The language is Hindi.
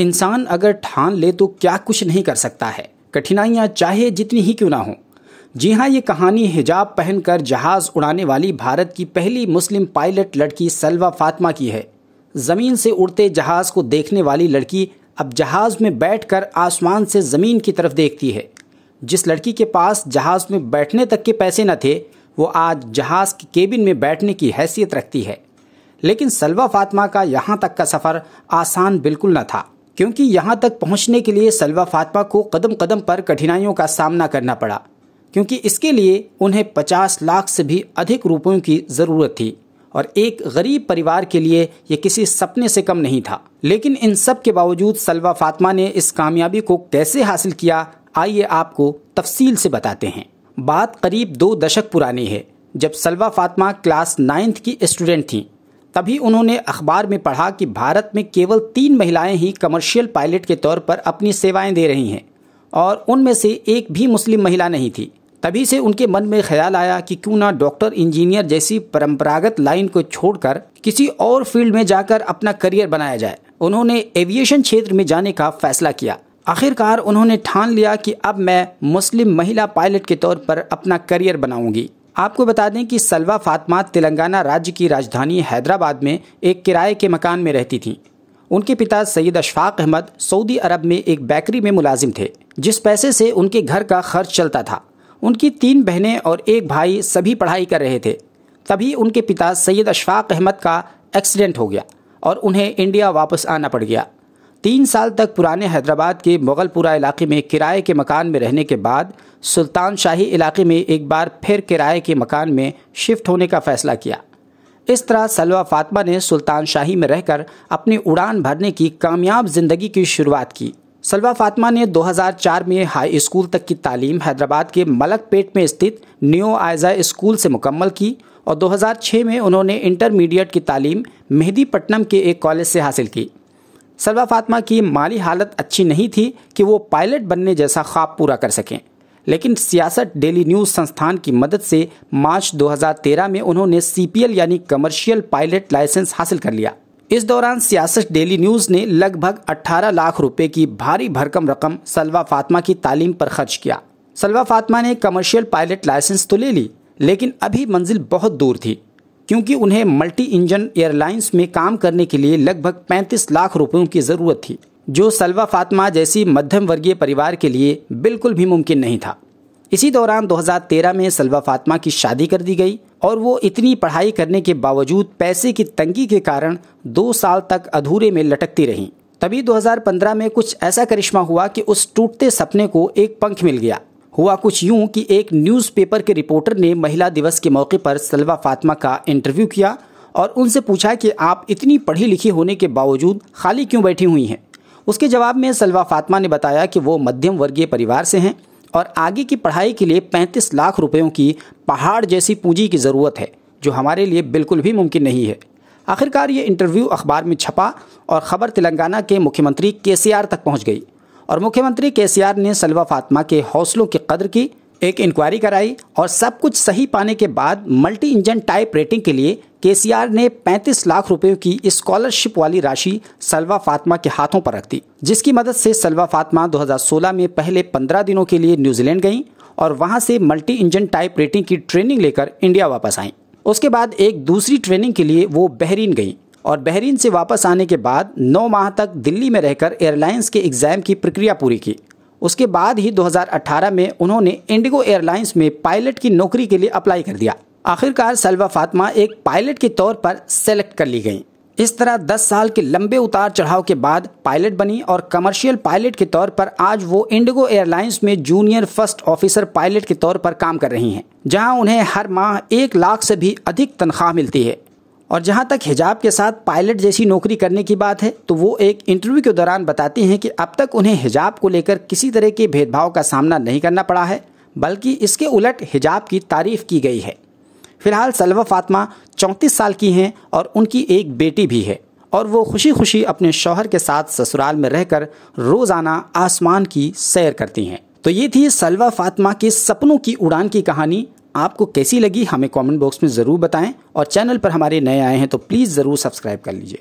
इंसान अगर ठान ले तो क्या कुछ नहीं कर सकता है कठिनाइयाँ चाहे जितनी ही क्यों ना हो जी हाँ ये कहानी हिजाब पहनकर जहाज उड़ाने वाली भारत की पहली मुस्लिम पायलट लड़की सलवा फातिमा की है ज़मीन से उड़ते जहाज को देखने वाली लड़की अब जहाज में बैठकर आसमान से ज़मीन की तरफ देखती है जिस लड़की के पास जहाज में बैठने तक के पैसे न थे वो आज जहाज के केबिन में बैठने की हैसियत रखती है लेकिन सलवा फातिमा का यहाँ तक का सफ़र आसान बिल्कुल न था क्योंकि यहाँ तक पहुँचने के लिए सलवा फातमा को कदम कदम पर कठिनाइयों का सामना करना पड़ा क्योंकि इसके लिए उन्हें 50 लाख से भी अधिक रुपयों की ज़रूरत थी और एक गरीब परिवार के लिए ये किसी सपने से कम नहीं था लेकिन इन सब के बावजूद सलवा फातमा ने इस कामयाबी को कैसे हासिल किया आइए आपको तफसील से बताते हैं बात करीब दो दशक पुरानी है जब सलवा फातमा क्लास नाइन्थ की स्टूडेंट थी तभी उन्होंने अखबार में पढ़ा कि भारत में केवल तीन महिलाएं ही कमर्शियल पायलट के तौर पर अपनी सेवाएं दे रही हैं और उनमें से एक भी मुस्लिम महिला नहीं थी तभी से उनके मन में ख्याल आया कि क्यों ना डॉक्टर इंजीनियर जैसी परंपरागत लाइन को छोड़कर किसी और फील्ड में जाकर अपना करियर बनाया जाए उन्होंने एविएशन क्षेत्र में जाने का फैसला किया आखिरकार उन्होंने ठान लिया कि अब मैं मुस्लिम महिला पायलट के तौर पर अपना करियर बनाऊंगी आपको बता दें कि सलवा फातमा तेलंगाना राज्य की राजधानी हैदराबाद में एक किराए के मकान में रहती थीं उनके पिता सैयद अशफाक अहमद सऊदी अरब में एक बेकरी में मुलाजिम थे जिस पैसे से उनके घर का खर्च चलता था उनकी तीन बहनें और एक भाई सभी पढ़ाई कर रहे थे तभी उनके पिता सैयद अशफाक अहमद का एक्सीडेंट हो गया और उन्हें इंडिया वापस आना पड़ गया तीन साल तक पुराने हैदराबाद के मुगलपुरा इलाके में किराए के मकान में रहने के बाद सुल्तान शाही इलाके में एक बार फिर किराए के मकान में शिफ्ट होने का फैसला किया इस तरह सलवा फातिमा ने सुल्तान शाही में रहकर अपनी उड़ान भरने की कामयाब जिंदगी की शुरुआत की सलवा फातमा ने 2004 में हाई स्कूल तक की तालीम हैदराबाद के मलकपेट में स्थित न्यू आयजा स्कूल से मुकम्मल की और 2006 में उन्होंने इंटरमीडिएट की तालीम मेहदीपट्टनम के एक कॉलेज से हासिल की सलवा फातिमा की माली हालत अच्छी नहीं थी कि वो पायलट बनने जैसा ख्वाब पूरा कर सकें लेकिन सियासत डेली न्यूज़ संस्थान की मदद से मार्च 2013 में उन्होंने सीपीएल यानी कमर्शियल पायलट लाइसेंस हासिल कर लिया इस दौरान सियासत डेली न्यूज़ ने लगभग 18 लाख रुपए की भारी भरकम रकम सलवा फातिमा की तालीम पर खर्च किया सलवा फातिमा ने कमर्शियल पायलट लाइसेंस तो ले ली लेकिन अभी मंजिल बहुत दूर थी क्योंकि उन्हें मल्टी इंजन एयरलाइंस में काम करने के लिए लगभग 35 लाख रुपयों की ज़रूरत थी जो सलवा फातिमा जैसी मध्यम वर्गीय परिवार के लिए बिल्कुल भी मुमकिन नहीं था इसी दौरान 2013 में सलवा फातिमा की शादी कर दी गई और वो इतनी पढ़ाई करने के बावजूद पैसे की तंगी के कारण दो साल तक अधूरे में लटकती रहीं तभी 2015 में कुछ ऐसा करिश्मा हुआ कि उस टूटते सपने को एक पंख मिल गया हुआ कुछ यूं कि एक न्यूज़पेपर के रिपोर्टर ने महिला दिवस के मौके पर सलवा फातिमा का इंटरव्यू किया और उनसे पूछा कि आप इतनी पढ़ी लिखी होने के बावजूद खाली क्यों बैठी हुई हैं उसके जवाब में सलवा फातिमा ने बताया कि वो मध्यम वर्गीय परिवार से हैं और आगे की पढ़ाई के लिए 35 लाख रुपयों की पहाड़ जैसी पूंजी की ज़रूरत है जो हमारे लिए बिल्कुल भी मुमकिन नहीं है आखिरकार ये इंटरव्यू अखबार में छपा और खबर तेलंगाना के मुख्यमंत्री के तक पहुँच गई और मुख्यमंत्री के ने सलवा फातिमा के हौसलों की कदर की एक इंक्वायरी कराई और सब कुछ सही पाने के बाद मल्टी इंजन टाइप रेटिंग के लिए के ने 35 लाख रुपए की स्कॉलरशिप वाली राशि सलवा फातमा के हाथों पर रख दी जिसकी मदद से सलवा फातिमा 2016 में पहले 15 दिनों के लिए न्यूजीलैंड गईं और वहां से मल्टी इंजन टाइप रेटिंग की ट्रेनिंग लेकर इंडिया वापस आईं उसके बाद एक दूसरी ट्रेनिंग के लिए वो बहरीन गईं और बहरीन से वापस आने के बाद नौ माह तक दिल्ली में रहकर एयरलाइंस के एग्ज़ाम की प्रक्रिया पूरी की उसके बाद ही 2018 में उन्होंने इंडिगो एयरलाइंस में पायलट की नौकरी के लिए अप्लाई कर दिया आखिरकार सलवा फातिमा एक पायलट के तौर पर सेलेक्ट कर ली गई इस तरह 10 साल के लंबे उतार चढ़ाव के बाद पायलट बनी और कमर्शियल पायलट के तौर पर आज वो इंडिगो एयरलाइंस में जूनियर फर्स्ट ऑफिसर पायलट के तौर पर काम कर रही हैं जहां उन्हें हर माह एक लाख से भी अधिक तनख्वाह मिलती है और जहाँ तक हिजाब के साथ पायलट जैसी नौकरी करने की बात है तो वो एक इंटरव्यू के दौरान बताती हैं कि अब तक उन्हें हिजाब को लेकर किसी तरह के भेदभाव का सामना नहीं करना पड़ा है बल्कि इसके उलट हिजाब की तारीफ की गई है फिलहाल सलवा फातमा चौंतीस साल की हैं और उनकी एक बेटी भी है और वो खुशी खुशी अपने शौहर के साथ ससुराल में रहकर रोज़ाना आसमान की सैर करती हैं तो ये थी सलवा फातमा के सपनों की उड़ान की कहानी आपको कैसी लगी हमें कमेंट बॉक्स में ज़रूर बताएं और चैनल पर हमारे नए आए हैं तो प्लीज़ ज़रूर सब्सक्राइब कर लीजिए